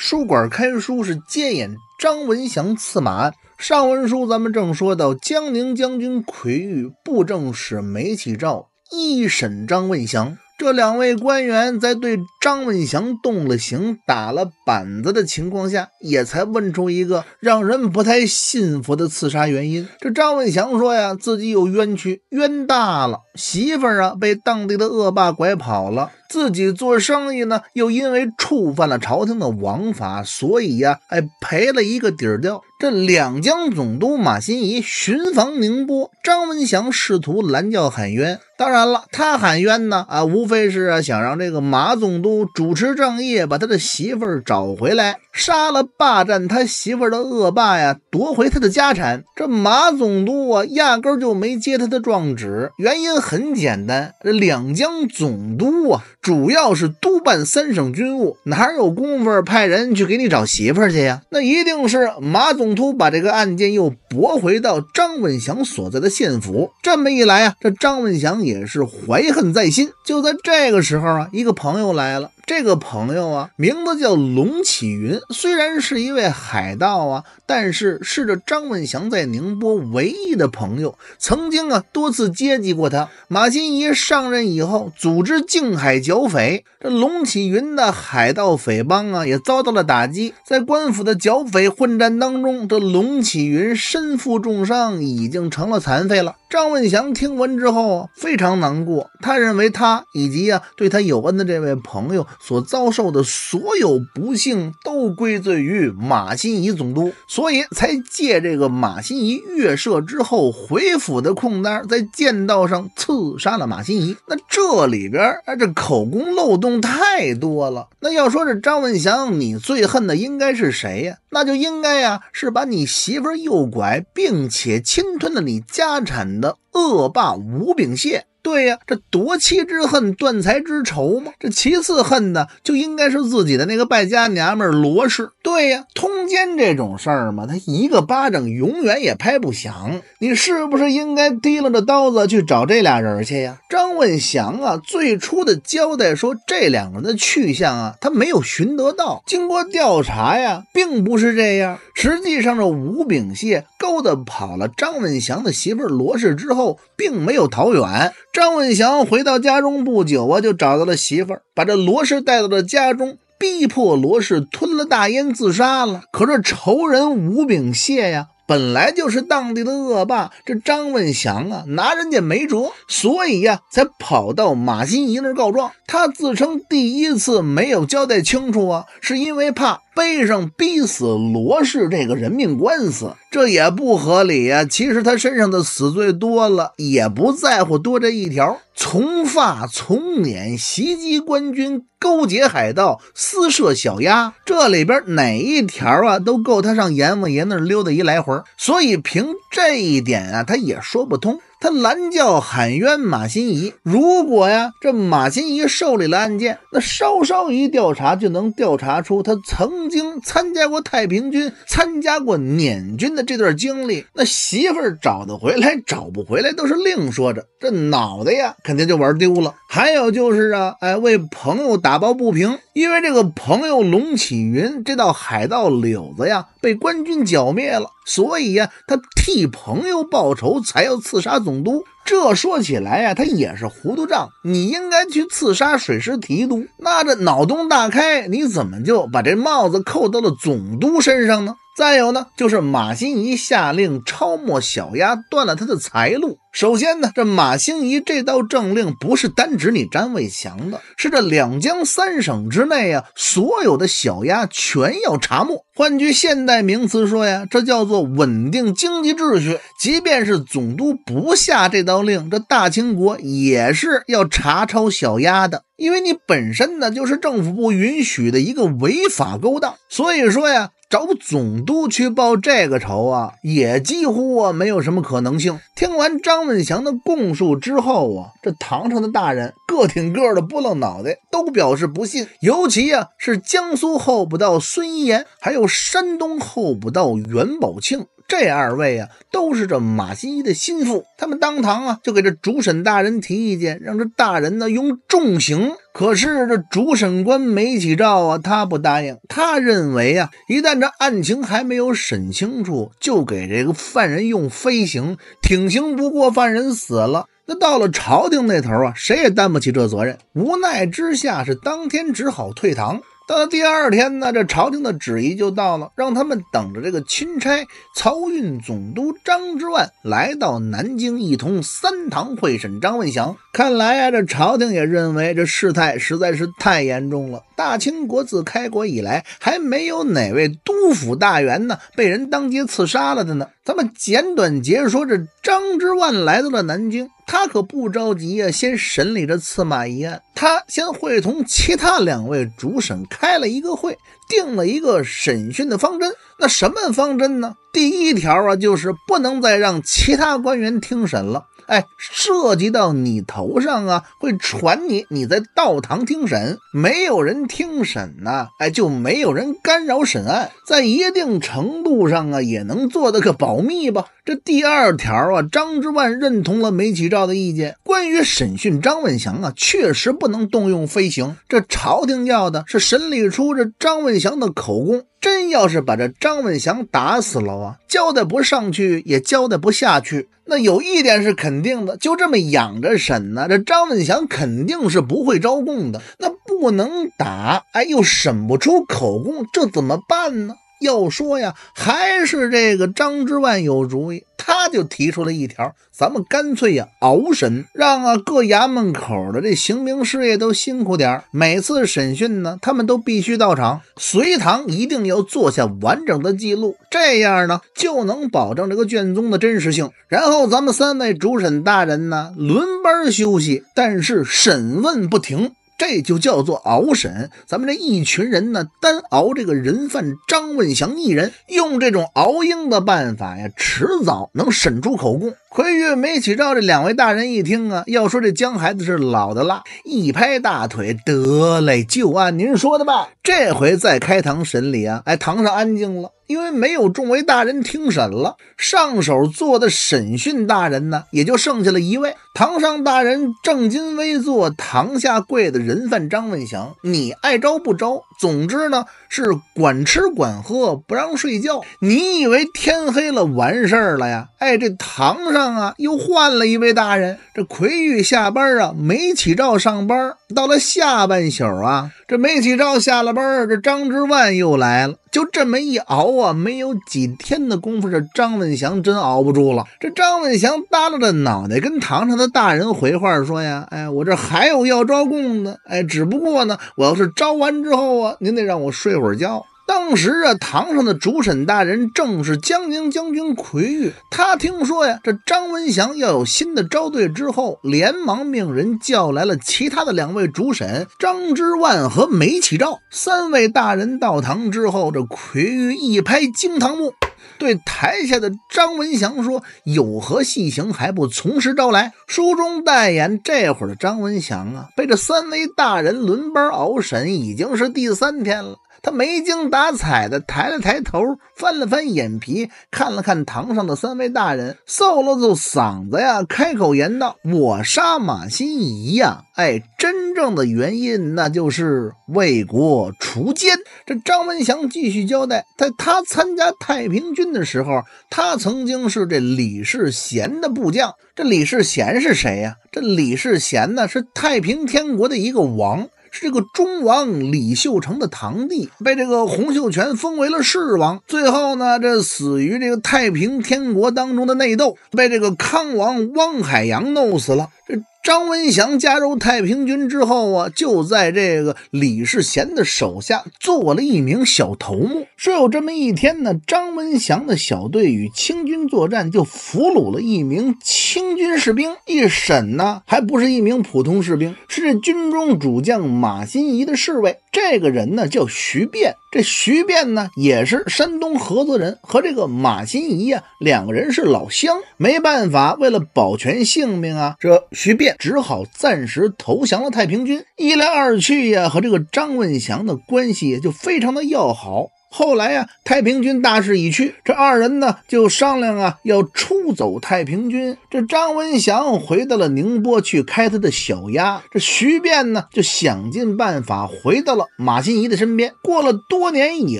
书馆开书是接演张文祥刺马案。上文书咱们正说到江宁将军奎玉布政使梅启照一审张文祥，这两位官员在对张文祥动了刑、打了板子的情况下，也才问出一个让人不太信服的刺杀原因。这张文祥说呀，自己有冤屈，冤大了，媳妇啊被当地的恶霸拐跑了。自己做生意呢，又因为触犯了朝廷的王法，所以呀，还赔了一个底儿掉。这两江总督马新贻巡防宁波，张文祥试图拦轿喊冤。当然了，他喊冤呢，啊，无非是想让这个马总督主持正义，把他的媳妇儿找回来，杀了霸占他媳妇儿的恶霸呀，夺回他的家产。这马总督啊，压根儿就没接他的状纸，原因很简单，这两江总督啊。主要是督办三省军务，哪有工夫派人去给你找媳妇去呀？那一定是马总督把这个案件又驳回到张文祥所在的县府。这么一来啊，这张文祥也是怀恨在心。就在这个时候啊，一个朋友来了。这个朋友啊，名字叫龙启云，虽然是一位海盗啊，但是是这张文祥在宁波唯一的朋友，曾经啊多次接济过他。马新贻上任以后，组织靖海剿匪，这龙启云的海盗匪帮啊，也遭到了打击。在官府的剿匪混战当中，这龙启云身负重伤，已经成了残废了。张文祥听闻之后啊，非常难过。他认为他以及啊对他有恩的这位朋友所遭受的所有不幸，都归罪于马新贻总督，所以才借这个马新贻阅射之后回府的空当，在剑道上刺杀了马新贻。那这里边啊，这口供漏洞太多了。那要说这张文祥，你最恨的应该是谁呀？那就应该呀，是把你媳妇诱拐并且侵吞了你家产。的恶霸吴炳宪对呀，这夺妻之恨、断财之仇嘛，这其次恨的就应该是自己的那个败家娘们罗氏。对呀，通奸这种事儿嘛，他一个巴掌永远也拍不响。你是不是应该提溜着刀子去找这俩人去呀？张文祥啊，最初的交代说这两个人的去向啊，他没有寻得到。经过调查呀，并不是这样。实际上，这吴炳燮勾搭跑了张文祥的媳妇罗氏之后，并没有逃远。张文祥回到家中不久啊，就找到了媳妇儿，把这罗氏带到了家中，逼迫罗氏吞了大烟自杀了。可这仇人吴炳燮呀，本来就是当地的恶霸，这张文祥啊拿人家没辙，所以呀，才跑到马心怡那儿告状。他自称第一次没有交代清楚啊，是因为怕。背上逼死罗氏这个人命官司，这也不合理呀。其实他身上的死罪多了，也不在乎多这一条。从发从撵袭击官军，勾结海盗，私设小衙，这里边哪一条啊，都够他上阎王爷那儿溜达一来回。所以凭这一点啊，他也说不通。他拦轿喊冤马心怡，如果呀这马心怡受理了案件，那稍稍一调查就能调查出他曾经参加过太平军、参加过捻军的这段经历。那媳妇儿找得回来找不回来都是另说着，这脑袋呀肯定就玩丢了。还有就是啊，哎为朋友打抱不平，因为这个朋友龙启云这道海盗柳子呀被官军剿灭了，所以呀他替朋友报仇才要刺杀。总督，这说起来呀，他也是糊涂账。你应该去刺杀水师提督，那这脑洞大开，你怎么就把这帽子扣到了总督身上呢？再有呢，就是马新怡下令抄没小鸭，断了他的财路。首先呢，这马新怡这道政令不是单指你詹伟强的，是这两江三省之内啊，所有的小鸭全要查没。换句现代名词说呀，这叫做稳定经济秩序。即便是总督不下这道令，这大清国也是要查抄小鸭的，因为你本身呢就是政府不允许的一个违法勾当。所以说呀。找总督去报这个仇啊，也几乎啊没有什么可能性。听完张文祥的供述之后啊，这唐上的大人个挺个的拨露脑袋，都表示不信。尤其啊，是江苏候补道孙延，还有山东候补道袁宝庆。这二位啊，都是这马新一的心腹。他们当堂啊，就给这主审大人提意见，让这大人呢用重刑。可是这主审官梅启照啊，他不答应。他认为啊，一旦这案情还没有审清楚，就给这个犯人用非刑，挺刑不过，犯人死了，那到了朝廷那头啊，谁也担不起这责任。无奈之下，是当天只好退堂。到了第二天呢，这朝廷的旨意就到了，让他们等着这个钦差漕运总督张之万来到南京，一同三堂会审张万祥。看来呀，这朝廷也认为这事态实在是太严重了。大清国自开国以来，还没有哪位督府大员呢被人当街刺杀了的呢。咱们简短截说，这张之万来到了南京，他可不着急呀，先审理这刺马一案。他先会同其他两位主审开了一个会，定了一个审讯的方针。那什么方针呢？第一条啊，就是不能再让其他官员听审了。哎，涉及到你头上啊，会传你。你在道堂听审，没有人听审呢，哎，就没有人干扰审案，在一定程度上啊，也能做的个保密吧。这第二条啊，张之万认同了梅启照的意见，关于审讯张文祥啊，确实不能动用飞行。这朝廷要的是审理出这张文祥的口供。真要是把这张文祥打死了啊，交代不上去也交代不下去。那有一点是肯定的，就这么养着审呢，这张文祥肯定是不会招供的。那不能打，哎，又审不出口供，这怎么办呢？要说呀，还是这个张之万有主意，他就提出了一条：咱们干脆呀熬审，让啊各衙门口的这刑名师业都辛苦点儿。每次审讯呢，他们都必须到场，随堂一定要做下完整的记录，这样呢就能保证这个卷宗的真实性。然后咱们三位主审大人呢轮班休息，但是审问不停。这就叫做熬审，咱们这一群人呢，单熬这个人犯张文祥一人，用这种熬鹰的办法呀，迟早能审出口供。奎玉梅启照，这两位大人一听啊，要说这江孩子是老的辣，一拍大腿，得嘞，就按您说的办。这回在开堂审理啊，哎，堂上安静了，因为没有众位大人听审了。上手做的审讯大人呢，也就剩下了一位。堂上大人正襟危坐，堂下跪的人犯张问祥，你爱招不招？总之呢，是管吃管喝，不让睡觉。你以为天黑了完事儿了呀？哎，这堂上啊又换了一位大人。这奎玉下班啊，梅启照上班。到了下半宿啊，这梅启照下了班，这张之万又来了。就这么一熬啊，没有几天的功夫，这张文祥真熬不住了。这张文祥耷拉着脑袋跟堂上的大人回话说呀：“哎，我这还有要招供的，哎，只不过呢，我要是招完之后啊，您得让我睡会儿觉。”当时啊，堂上的主审大人正是江宁将军奎玉。他听说呀，这张文祥要有新的招对之后，连忙命人叫来了其他的两位主审张之万和梅启照三位大人到堂之后，这奎玉一拍惊堂木，对台下的张文祥说：“有何细行，还不从实招来？”书中代言，这会儿的张文祥啊，被这三位大人轮班熬审，已经是第三天了。他没精打采的抬了抬头，翻了翻眼皮，看了看堂上的三位大人，嗽了嗽嗓子呀，开口言道：“我杀马新贻呀，哎，真正的原因那就是为国除奸。”这张文祥继续交代：“在他参加太平军的时候，他曾经是这李世贤的部将。这李世贤是谁呀？这李世贤呢，是太平天国的一个王。”是这个忠王李秀成的堂弟，被这个洪秀全封为了世王。最后呢，这死于这个太平天国当中的内斗，被这个康王汪海洋弄死了。这。张文祥加入太平军之后啊，就在这个李世贤的手下做了一名小头目。说有这么一天呢，张文祥的小队与清军作战，就俘虏了一名清军士兵。一审呢，还不是一名普通士兵，是这军中主将马新贻的侍卫。这个人呢，叫徐变。这徐变呢，也是山东菏泽人，和这个马新贻呀，两个人是老乡。没办法，为了保全性命啊，这徐变只好暂时投降了太平军。一来二去呀，和这个张文祥的关系就非常的要好。后来呀，太平军大势已去，这二人呢就商量啊要出走太平军。这张文祥回到了宁波去开他的小鸭，这徐变呢就想尽办法回到了马心怡的身边。过了多年以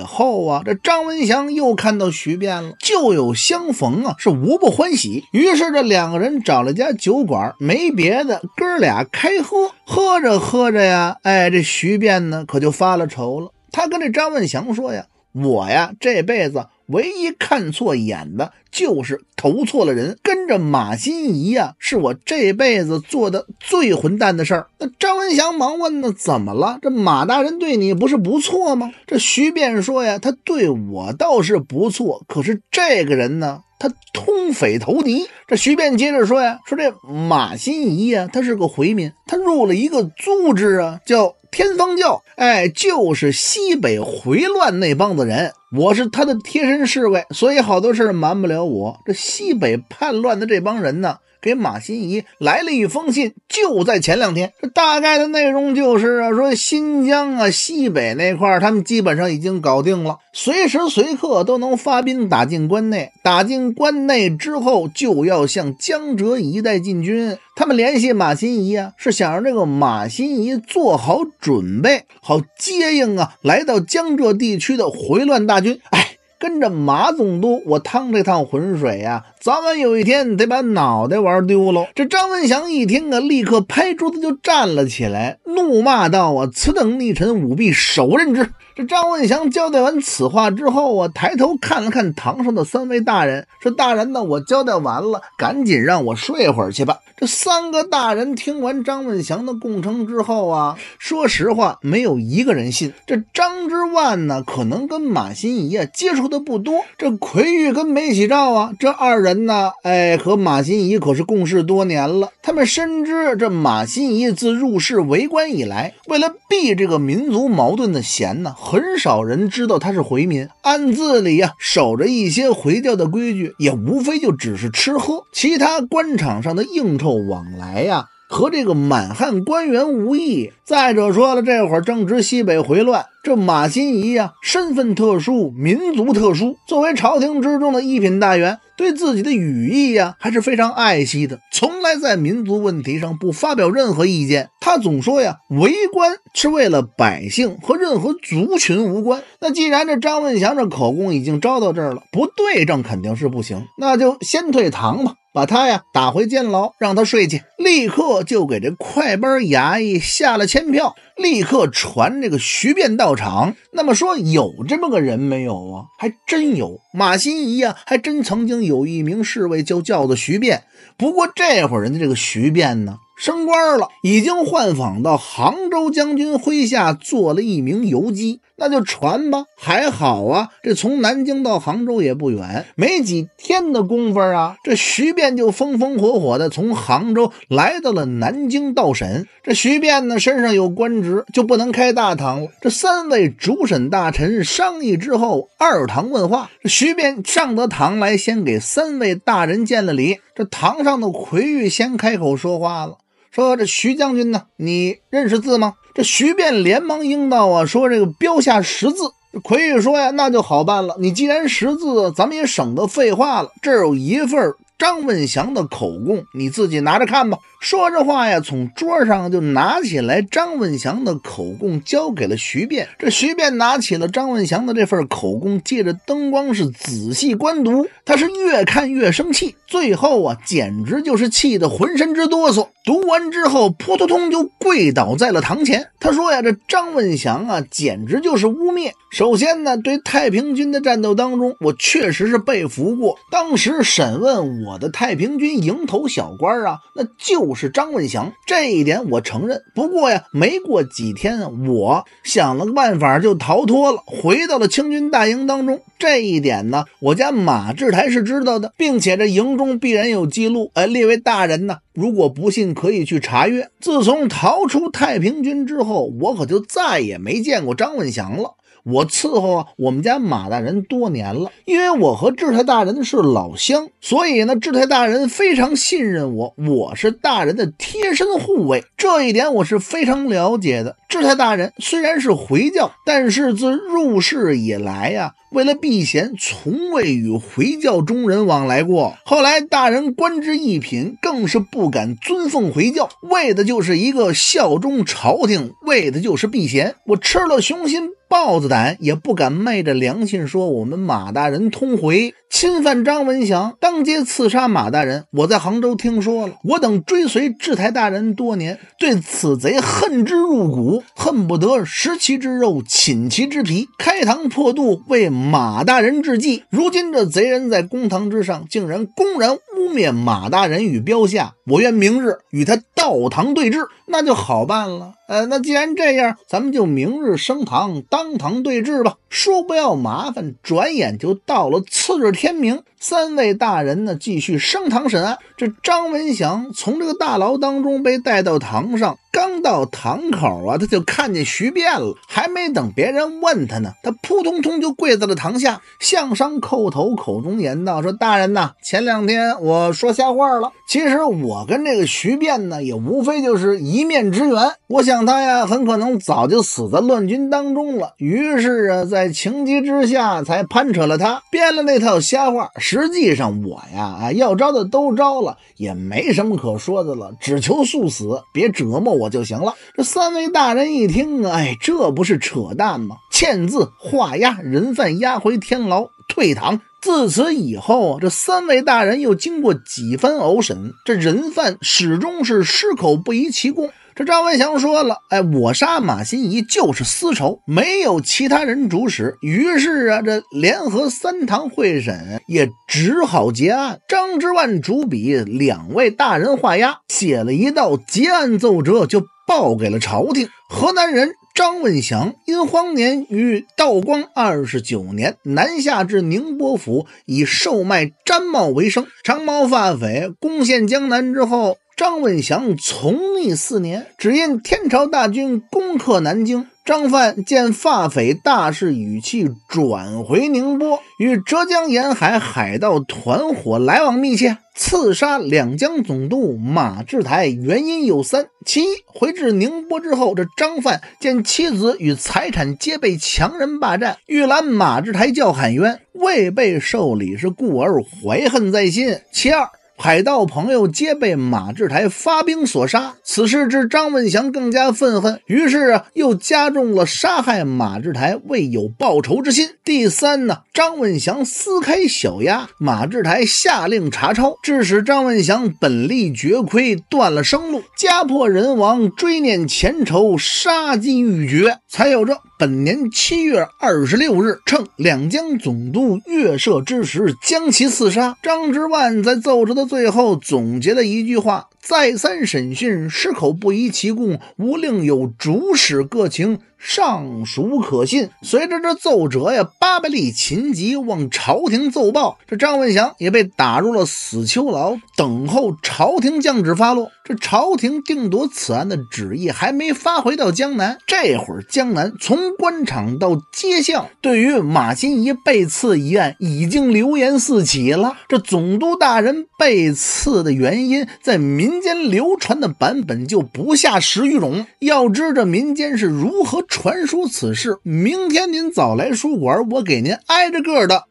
后啊，这张文祥又看到徐变了，旧友相逢啊是无不欢喜。于是这两个人找了家酒馆，没别的，哥俩开喝。喝着喝着呀，哎，这徐变呢可就发了愁了。他跟这张文祥说呀。我呀，这辈子唯一看错眼的，就是投错了人。跟着马心怡呀，是我这辈子做的最混蛋的事儿。那张文祥忙问：“那怎么了？这马大人对你不是不错吗？”这徐便说呀：“他对我倒是不错，可是这个人呢？”他通匪投敌，这徐便接着说呀，说这马新仪呀，他是个回民，他入了一个组织啊，叫天方教，哎，就是西北回乱那帮子人，我是他的贴身侍卫，所以好多事瞒不了我。这西北叛乱的这帮人呢？给马新怡来了一封信，就在前两天。大概的内容就是啊，说新疆啊西北那块，他们基本上已经搞定了，随时随刻都能发兵打进关内。打进关内之后，就要向江浙一带进军。他们联系马新怡啊，是想让这个马新怡做好准备，好接应啊来到江浙地区的回乱大军。哎。跟着马总督，我趟这趟浑水呀，早晚有一天得把脑袋玩丢喽。这张文祥一听啊，立刻拍桌子就站了起来，怒骂道：“我此等逆臣，舞必手刃之！”这张文祥交代完此话之后，啊，抬头看了看堂上的三位大人，说：“大人呢，我交代完了，赶紧让我睡会儿去吧。”这三个大人听完张文祥的供称之后，啊，说实话，没有一个人信。这张之万呢，可能跟马新仪啊接触的不多。这奎玉跟梅启照啊，这二人呢，哎，和马新仪可是共事多年了，他们深知这马新仪自入世为官以来，为了避这个民族矛盾的嫌呢。很少人知道他是回民，暗自里呀守着一些回教的规矩，也无非就只是吃喝，其他官场上的应酬往来呀。和这个满汉官员无异。再者说了，这会儿正值西北回乱，这马新贻呀，身份特殊，民族特殊。作为朝廷之中的一品大员，对自己的羽翼呀，还是非常爱惜的。从来在民族问题上不发表任何意见。他总说呀，为官是为了百姓，和任何族群无关。那既然这张文祥这口供已经招到这儿了，不对证肯定是不行，那就先退堂吧。把他呀打回监牢，让他睡去。立刻就给这快班衙役下了签票。立刻传这个徐变到场。那么说有这么个人没有啊？还真有马新仪呀，还真曾经有一名侍卫就叫做徐变。不过这会儿人家这个徐变呢，升官了，已经换访到杭州将军麾下做了一名游击。那就传吧，还好啊，这从南京到杭州也不远，没几天的功夫啊，这徐变就风风火火的从杭州来到了南京道审。这徐变呢，身上有官职。就不能开大堂了。这三位主审大臣商议之后，二堂问话。徐便上得堂来，先给三位大人见了礼。这堂上的奎玉先开口说话了，说：“这徐将军呢，你认识字吗？”这徐便连忙应道：“啊，说这个标下识字。”奎玉说：“呀，那就好办了。你既然识字，咱们也省得废话了。这有一份张问祥的口供，你自己拿着看吧。”说这话呀，从桌上就拿起来张文祥的口供，交给了徐变。这徐变拿起了张文祥的这份口供，借着灯光是仔细观读。他是越看越生气，最后啊，简直就是气得浑身直哆嗦。读完之后，扑通通就跪倒在了堂前。他说呀，这张文祥啊，简直就是污蔑。首先呢，对太平军的战斗当中，我确实是被俘过。当时审问我的太平军营头小官啊，那就。是张文祥，这一点我承认。不过呀，没过几天，我想了个办法就逃脱了，回到了清军大营当中。这一点呢，我家马志台是知道的，并且这营中必然有记录。哎，列为大人呢，如果不信，可以去查阅。自从逃出太平军之后，我可就再也没见过张文祥了。我伺候啊，我们家马大人多年了。因为我和志泰大人是老乡，所以呢，志泰大人非常信任我，我是大人的贴身护卫，这一点我是非常了解的。志泰大人虽然是回教，但是自入世以来呀，为了避嫌，从未与回教中人往来过。后来大人官至一品，更是不敢尊奉回教，为的就是一个效忠朝廷，为的就是避嫌。我吃了雄心。豹子胆也不敢昧着良心说，我们马大人通回。侵犯张文祥，当街刺杀马大人。我在杭州听说了，我等追随制裁大人多年，对此贼恨之入骨，恨不得食其之肉，寝其之皮，开膛破肚为马大人治计。如今这贼人在公堂之上，竟然公然污蔑马大人与标下，我愿明日与他到堂对质，那就好办了。呃，那既然这样，咱们就明日升堂当堂对质吧。说不要麻烦，转眼就到了次日。天明。三位大人呢，继续升堂审案。这张文祥从这个大牢当中被带到堂上，刚到堂口啊，他就看见徐变了。还没等别人问他呢，他扑通通就跪在了堂下，向上叩头，口中言道：“说大人呐，前两天我说瞎话了。其实我跟这个徐变呢，也无非就是一面之缘。我想他呀，很可能早就死在乱军当中了。于是啊，在情急之下才攀扯了他，编了那套瞎话。”实际上我呀，啊，要招的都招了，也没什么可说的了，只求速死，别折磨我就行了。这三位大人一听啊，哎，这不是扯淡吗？签字画押，人犯押回天牢，退堂。自此以后，这三位大人又经过几番偶审，这人犯始终是矢口不移其供。这张文祥说了：“哎，我杀马新仪就是私仇，没有其他人主使。”于是啊，这联合三堂会审也只好结案。张之万主笔，两位大人画押，写了一道结案奏折，就报给了朝廷。河南人张文祥因荒年，于道光二十九年南下至宁波府，以售卖毡帽为生。长毛发匪攻陷江南之后，张文祥从艺四年，只因天朝大军攻克南京，张范见发匪大势，语气转回宁波，与浙江沿海海盗团伙来往密切，刺杀两江总督马志台原因有三：其一，回至宁波之后，这张范见妻子与财产皆被强人霸占，欲拦马志台叫喊冤，未被受理，是故而怀恨在心；其二。海盗朋友皆被马志台发兵所杀，此事致张文祥更加愤恨，于是啊又加重了杀害马志台，未有报仇之心。第三呢，张文祥撕开小鸭，马志台下令查抄，致使张文祥本立绝亏，断了生路，家破人亡，追念前仇，杀机欲绝，才有着。本年七月二十六日，趁两江总督月社之时，将其刺杀。张之万在奏折的最后总结了一句话。再三审讯，矢口不移其供，无另有主使各情，尚属可信。随着这奏折呀，八百里秦吉往朝廷奏报，这张文祥也被打入了死囚牢，等候朝廷降旨发落。这朝廷定夺此案的旨意还没发回到江南，这会儿江南从官场到街巷，对于马新贻被刺一案已经流言四起了。这总督大人被刺的原因，在民。民间流传的版本就不下十余种，要知这民间是如何传说此事。明天您早来书馆，我给您挨着个的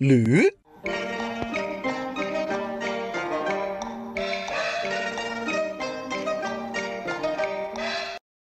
捋。